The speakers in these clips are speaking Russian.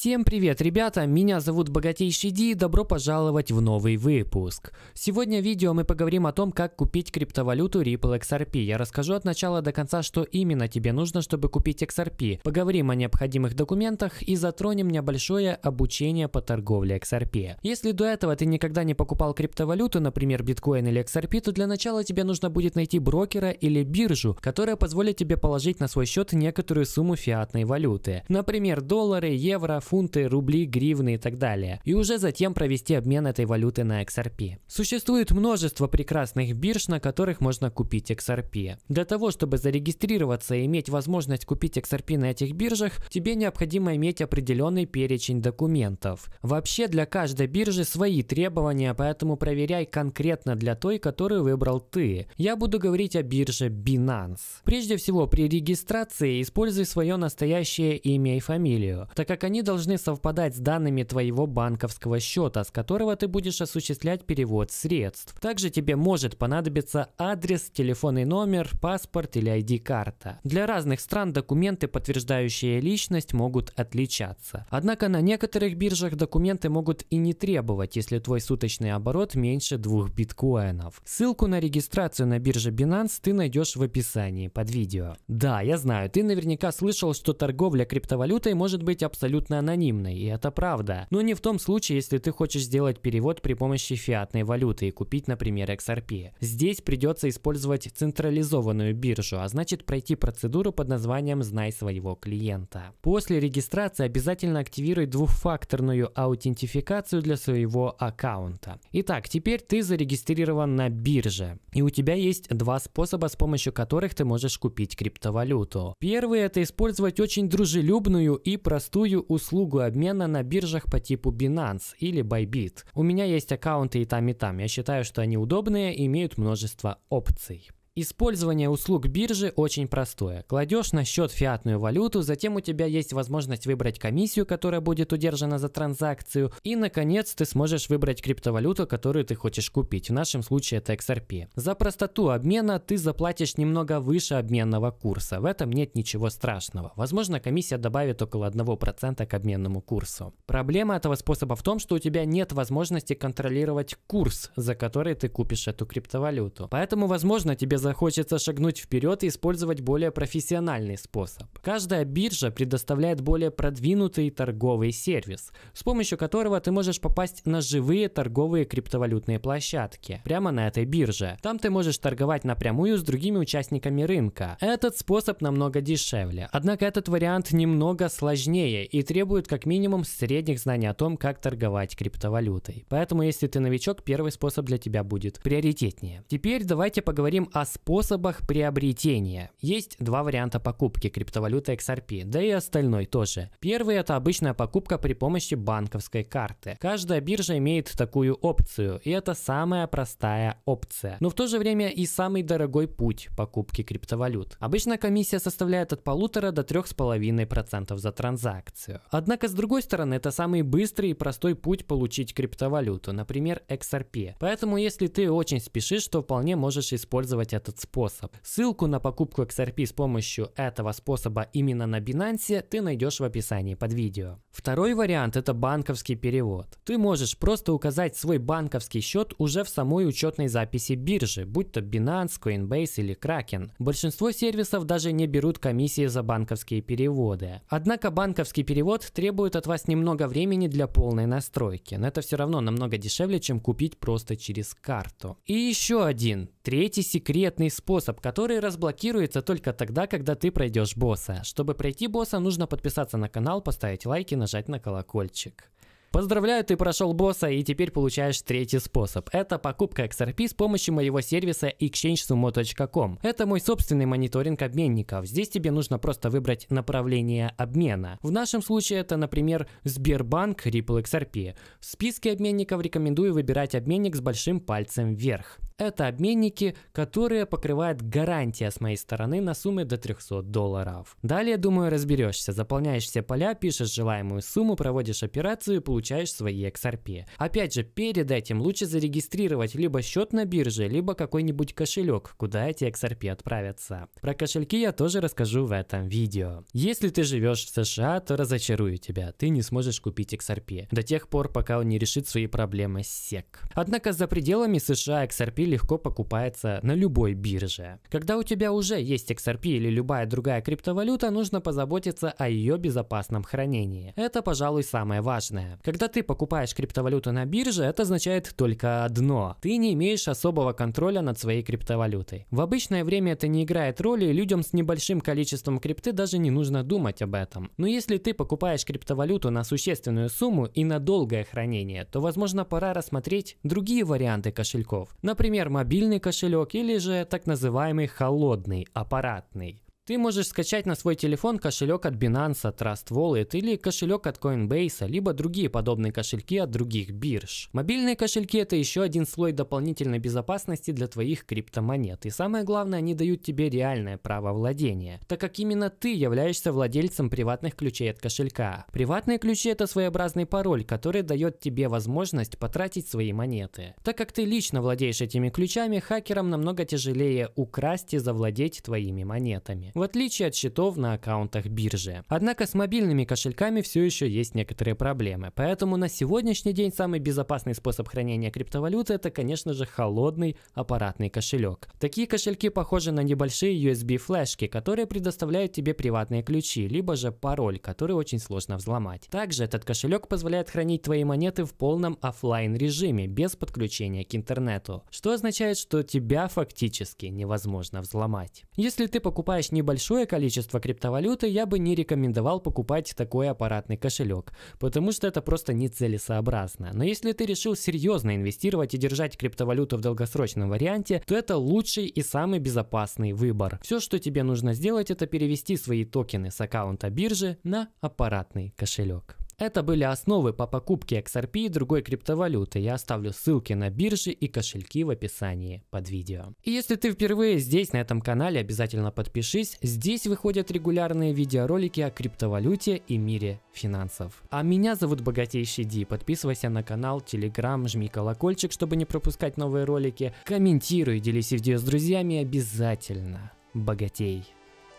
Всем привет, ребята! Меня зовут Богатейший Ди, и добро пожаловать в новый выпуск. Сегодня в видео мы поговорим о том, как купить криптовалюту Ripple XRP. Я расскажу от начала до конца, что именно тебе нужно, чтобы купить XRP. Поговорим о необходимых документах и затронем небольшое обучение по торговле XRP. Если до этого ты никогда не покупал криптовалюту, например, биткоин или XRP, то для начала тебе нужно будет найти брокера или биржу, которая позволит тебе положить на свой счет некоторую сумму фиатной валюты. Например, доллары, евро, фунты, рубли, гривны и так далее, и уже затем провести обмен этой валюты на XRP. Существует множество прекрасных бирж, на которых можно купить XRP. Для того, чтобы зарегистрироваться и иметь возможность купить XRP на этих биржах, тебе необходимо иметь определенный перечень документов. Вообще для каждой биржи свои требования, поэтому проверяй конкретно для той, которую выбрал ты. Я буду говорить о бирже Binance. Прежде всего, при регистрации используй свое настоящее имя и фамилию, так как они должны должны совпадать с данными твоего банковского счета, с которого ты будешь осуществлять перевод средств. Также тебе может понадобиться адрес, телефонный номер, паспорт или ID-карта. Для разных стран документы, подтверждающие личность, могут отличаться. Однако на некоторых биржах документы могут и не требовать, если твой суточный оборот меньше двух биткоинов. Ссылку на регистрацию на бирже Binance ты найдешь в описании под видео. Да, я знаю, ты наверняка слышал, что торговля криптовалютой может быть абсолютно анонимной, и это правда. Но не в том случае, если ты хочешь сделать перевод при помощи фиатной валюты и купить, например, XRP. Здесь придется использовать централизованную биржу, а значит пройти процедуру под названием «Знай своего клиента». После регистрации обязательно активируй двухфакторную аутентификацию для своего аккаунта. Итак, теперь ты зарегистрирован на бирже, и у тебя есть два способа, с помощью которых ты можешь купить криптовалюту. Первый – это использовать очень дружелюбную и простую услугу услугу обмена на биржах по типу Binance или Bybit. У меня есть аккаунты и там, и там. Я считаю, что они удобные и имеют множество опций. Использование услуг биржи очень простое. Кладешь на счет фиатную валюту, затем у тебя есть возможность выбрать комиссию, которая будет удержана за транзакцию, и, наконец, ты сможешь выбрать криптовалюту, которую ты хочешь купить. В нашем случае это XRP. За простоту обмена ты заплатишь немного выше обменного курса. В этом нет ничего страшного. Возможно, комиссия добавит около 1% к обменному курсу. Проблема этого способа в том, что у тебя нет возможности контролировать курс, за который ты купишь эту криптовалюту. Поэтому, возможно, тебе за захочется шагнуть вперед и использовать более профессиональный способ. Каждая биржа предоставляет более продвинутый торговый сервис, с помощью которого ты можешь попасть на живые торговые криптовалютные площадки, прямо на этой бирже. Там ты можешь торговать напрямую с другими участниками рынка. Этот способ намного дешевле. Однако этот вариант немного сложнее и требует как минимум средних знаний о том, как торговать криптовалютой. Поэтому если ты новичок, первый способ для тебя будет приоритетнее. Теперь давайте поговорим о способах приобретения. Есть два варианта покупки криптовалюты XRP, да и остальной тоже. Первый – это обычная покупка при помощи банковской карты. Каждая биржа имеет такую опцию, и это самая простая опция. Но в то же время и самый дорогой путь покупки криптовалют. Обычно комиссия составляет от полутора до трех с половиной процентов за транзакцию. Однако, с другой стороны, это самый быстрый и простой путь получить криптовалюту, например, XRP. Поэтому, если ты очень спешишь, то вполне можешь использовать этот способ. Ссылку на покупку XRP с помощью этого способа именно на Binance ты найдешь в описании под видео. Второй вариант – это банковский перевод. Ты можешь просто указать свой банковский счет уже в самой учетной записи биржи, будь то Binance, Coinbase или Kraken. Большинство сервисов даже не берут комиссии за банковские переводы. Однако банковский перевод требует от вас немного времени для полной настройки, но это все равно намного дешевле, чем купить просто через карту. И еще один, третий секрет секретный способ, который разблокируется только тогда, когда ты пройдешь босса. Чтобы пройти босса, нужно подписаться на канал, поставить лайк и нажать на колокольчик. Поздравляю, ты прошел босса и теперь получаешь третий способ. Это покупка XRP с помощью моего сервиса exchangesumo.com. Это мой собственный мониторинг обменников. Здесь тебе нужно просто выбрать направление обмена. В нашем случае это, например, Сбербанк Ripple XRP. В списке обменников рекомендую выбирать обменник с большим пальцем вверх. Это обменники, которые покрывает гарантия с моей стороны на сумме до 300 долларов. Далее, думаю, разберешься. Заполняешь все поля, пишешь желаемую сумму, проводишь операцию и получаешь свои XRP. Опять же, перед этим лучше зарегистрировать либо счет на бирже, либо какой-нибудь кошелек, куда эти XRP отправятся. Про кошельки я тоже расскажу в этом видео. Если ты живешь в США, то разочарую тебя, ты не сможешь купить XRP до тех пор, пока он не решит свои проблемы с SEC. Однако за пределами США XRP легко покупается на любой бирже. Когда у тебя уже есть XRP или любая другая криптовалюта, нужно позаботиться о ее безопасном хранении. Это, пожалуй, самое важное. Когда ты покупаешь криптовалюту на бирже, это означает только одно. Ты не имеешь особого контроля над своей криптовалютой. В обычное время это не играет роли, и людям с небольшим количеством крипты даже не нужно думать об этом. Но если ты покупаешь криптовалюту на существенную сумму и на долгое хранение, то, возможно, пора рассмотреть другие варианты кошельков. Например, например, мобильный кошелек или же так называемый холодный, аппаратный. Ты можешь скачать на свой телефон кошелек от Binance, Trust Wallet или кошелек от Coinbase, либо другие подобные кошельки от других бирж. Мобильные кошельки это еще один слой дополнительной безопасности для твоих криптомонет. И самое главное, они дают тебе реальное право владения, так как именно ты являешься владельцем приватных ключей от кошелька. Приватные ключи это своеобразный пароль, который дает тебе возможность потратить свои монеты. Так как ты лично владеешь этими ключами, хакерам намного тяжелее украсть и завладеть твоими монетами в отличие от счетов на аккаунтах биржи. Однако с мобильными кошельками все еще есть некоторые проблемы, поэтому на сегодняшний день самый безопасный способ хранения криптовалюты это, конечно же, холодный аппаратный кошелек. Такие кошельки похожи на небольшие USB-флешки, которые предоставляют тебе приватные ключи, либо же пароль, который очень сложно взломать. Также этот кошелек позволяет хранить твои монеты в полном офлайн режиме без подключения к интернету, что означает, что тебя фактически невозможно взломать. Если ты покупаешь не большое количество криптовалюты, я бы не рекомендовал покупать такой аппаратный кошелек, потому что это просто нецелесообразно. Но если ты решил серьезно инвестировать и держать криптовалюту в долгосрочном варианте, то это лучший и самый безопасный выбор. Все, что тебе нужно сделать, это перевести свои токены с аккаунта биржи на аппаратный кошелек. Это были основы по покупке XRP и другой криптовалюты. Я оставлю ссылки на биржи и кошельки в описании под видео. И если ты впервые здесь, на этом канале, обязательно подпишись. Здесь выходят регулярные видеоролики о криптовалюте и мире финансов. А меня зовут Богатейший Ди. Подписывайся на канал, телеграм, жми колокольчик, чтобы не пропускать новые ролики. Комментируй, делись видео с друзьями обязательно. Богатей.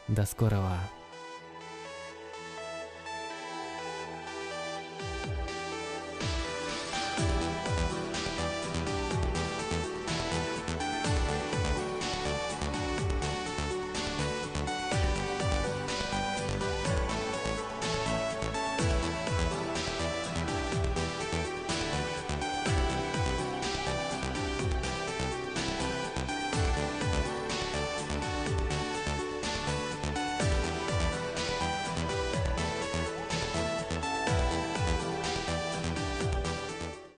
До скорого.